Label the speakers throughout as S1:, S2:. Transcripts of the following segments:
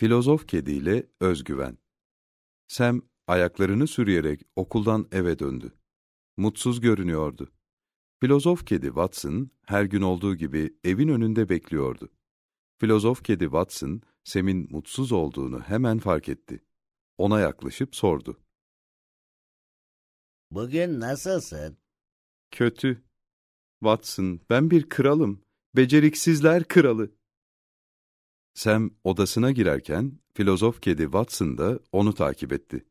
S1: Filozof kediyle özgüven. Sem ayaklarını sürüyerek okuldan eve döndü. Mutsuz görünüyordu. Filozof kedi Watson her gün olduğu gibi evin önünde bekliyordu. Filozof kedi Watson, Sem'in mutsuz olduğunu hemen fark etti. Ona yaklaşıp sordu.
S2: Bugün nasılsın?
S1: Kötü. Watson, ben bir kralım. Beceriksizler kralı. Sam odasına girerken filozof kedi Watson da onu takip etti.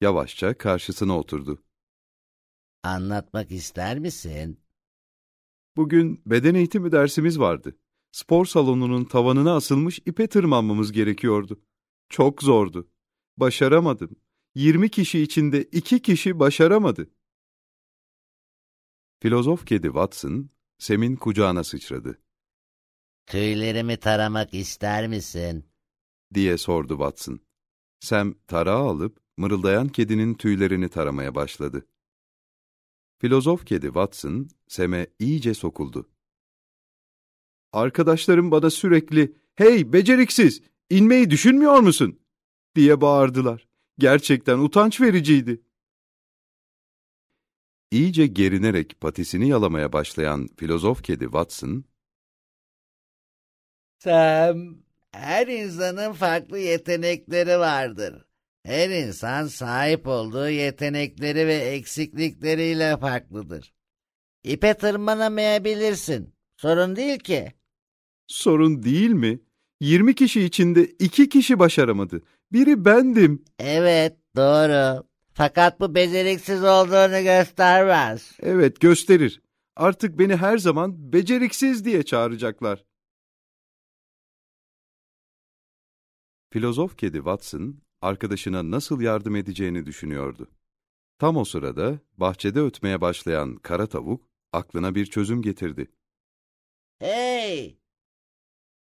S1: Yavaşça karşısına oturdu.
S2: Anlatmak ister misin?
S1: Bugün beden eğitimi dersimiz vardı. Spor salonunun tavanına asılmış ipe tırmanmamız gerekiyordu. Çok zordu. Başaramadım. 20 kişi içinde
S2: 2 kişi başaramadı.
S1: Filozof kedi Watson, Sem'in kucağına sıçradı.
S2: Tüylerimi taramak ister misin?
S1: diye sordu Watson. Sam tarağı alıp mırıldayan kedinin tüylerini taramaya başladı. Filozof kedi Watson, Sam'e iyice sokuldu. Arkadaşlarım bana sürekli, ''Hey beceriksiz, inmeyi düşünmüyor musun?'' diye bağırdılar. Gerçekten utanç vericiydi. İyice gerinerek patisini yalamaya başlayan filozof kedi Watson,
S2: Sam, her insanın farklı yetenekleri vardır. Her insan sahip olduğu yetenekleri ve eksiklikleriyle farklıdır. İpe tırmanamayabilirsin. Sorun değil ki.
S1: Sorun değil mi? 20 kişi içinde iki kişi başaramadı.
S2: Biri bendim. Evet, doğru. Fakat bu beceriksiz olduğunu göstermez. Evet, gösterir. Artık beni her
S1: zaman beceriksiz diye çağıracaklar. Filozof kedi Watson, arkadaşına nasıl yardım edeceğini düşünüyordu. Tam o sırada bahçede ötmeye başlayan kara tavuk aklına bir çözüm getirdi.
S2: Hey!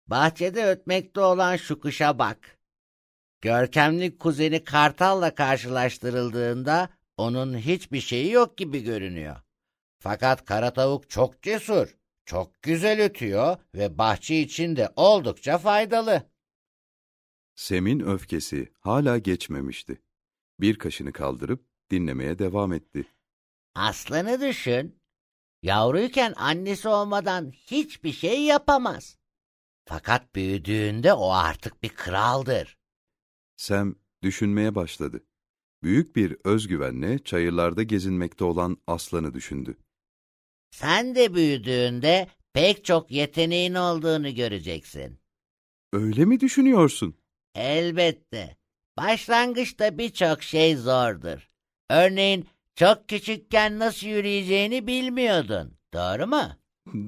S2: Bahçede ötmekte olan şu kuşa bak. Görkemli kuzeni Kartal'la karşılaştırıldığında onun hiçbir şeyi yok gibi görünüyor. Fakat kara tavuk çok cesur, çok güzel ötüyor ve bahçe için de oldukça faydalı.
S1: Sem'in öfkesi hala geçmemişti. Bir kaşını kaldırıp
S2: dinlemeye devam etti. Aslını düşün. Yavruyken annesi olmadan hiçbir şey yapamaz. Fakat büyüdüğünde o artık bir kraldır. Sem düşünmeye
S1: başladı. Büyük
S2: bir özgüvenle
S1: çayırlarda gezinmekte olan aslanı düşündü.
S2: Sen de büyüdüğünde pek çok yeteneğin olduğunu göreceksin.
S1: Öyle mi düşünüyorsun?
S2: Elbette. Başlangıçta birçok şey zordur. Örneğin çok küçükken nasıl yürüyeceğini bilmiyordun. Doğru mu?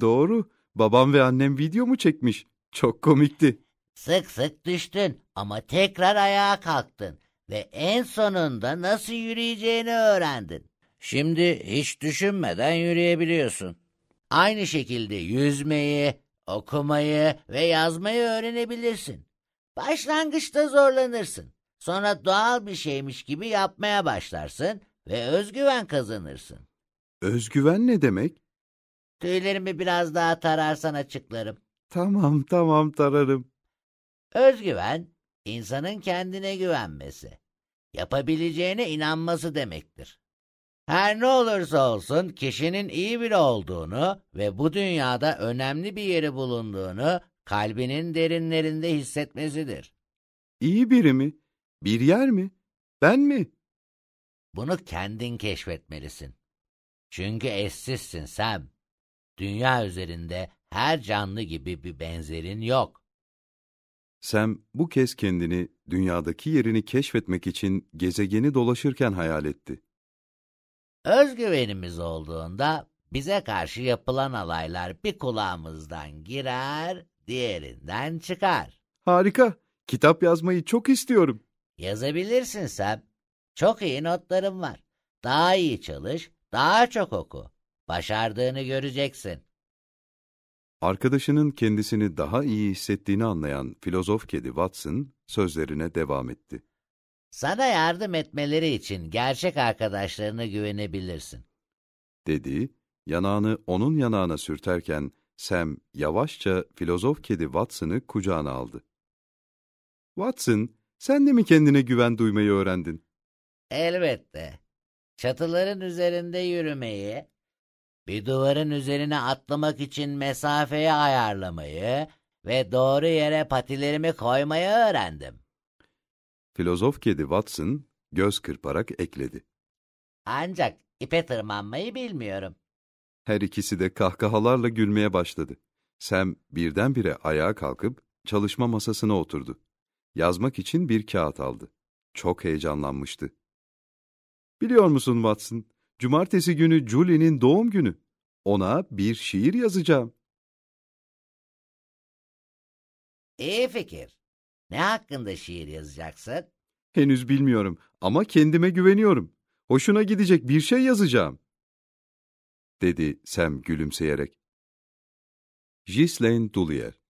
S2: Doğru. Babam ve annem video mu çekmiş? Çok komikti. Sık sık düştün ama tekrar ayağa kalktın ve en sonunda nasıl yürüyeceğini öğrendin. Şimdi hiç düşünmeden yürüyebiliyorsun. Aynı şekilde yüzmeyi, okumayı ve yazmayı öğrenebilirsin. Başlangıçta zorlanırsın. Sonra doğal bir şeymiş gibi yapmaya başlarsın ve özgüven kazanırsın.
S1: Özgüven ne demek?
S2: Tüylerimi biraz daha tararsan açıklarım.
S1: Tamam tamam tararım.
S2: Özgüven, insanın kendine güvenmesi, yapabileceğine inanması demektir. Her ne olursa olsun kişinin iyi biri olduğunu ve bu dünyada önemli bir yeri bulunduğunu kalbinin derinlerinde hissetmesidir.
S1: İyi biri mi? Bir yer mi? Ben
S2: mi? Bunu kendin keşfetmelisin. Çünkü eşsizsin sen. Dünya üzerinde her canlı gibi bir benzerin yok. Sen
S1: bu kez kendini dünyadaki yerini keşfetmek için gezegeni dolaşırken hayal etti.
S2: Özgüvenimiz olduğunda bize karşı yapılan alaylar bir kulağımızdan girer, diğerinden çıkar. Harika. Kitap yazmayı çok istiyorum. Yazabilirsin sen. Çok iyi notlarım var. Daha iyi çalış, daha çok oku. Başardığını göreceksin.
S1: Arkadaşının kendisini daha iyi hissettiğini anlayan filozof kedi Watson sözlerine devam etti.
S2: Sana yardım etmeleri için gerçek arkadaşlarına güvenebilirsin.
S1: Dedi, yanağını onun yanağına sürterken Sam yavaşça filozof kedi Watson'ı kucağına aldı. Watson, sen de mi kendine güven duymayı öğrendin?
S2: Elbette. Çatıların üzerinde yürümeyi, bir duvarın üzerine atlamak için mesafeyi ayarlamayı ve doğru yere patilerimi koymayı öğrendim.
S1: Filozof kedi Watson göz kırparak ekledi.
S2: Ancak ipe tırmanmayı bilmiyorum.
S1: Her ikisi de kahkahalarla gülmeye başladı. Sam birdenbire ayağa kalkıp çalışma masasına oturdu. Yazmak için bir kağıt aldı. Çok heyecanlanmıştı. Biliyor musun Watson, cumartesi günü Julie'nin doğum günü. Ona bir şiir yazacağım.
S2: İyi e, fikir. Ne hakkında şiir yazacaksın?
S1: Henüz bilmiyorum ama kendime güveniyorum. Hoşuna gidecek bir şey yazacağım dedi Sam gülümseyerek. Ghislaine Dullier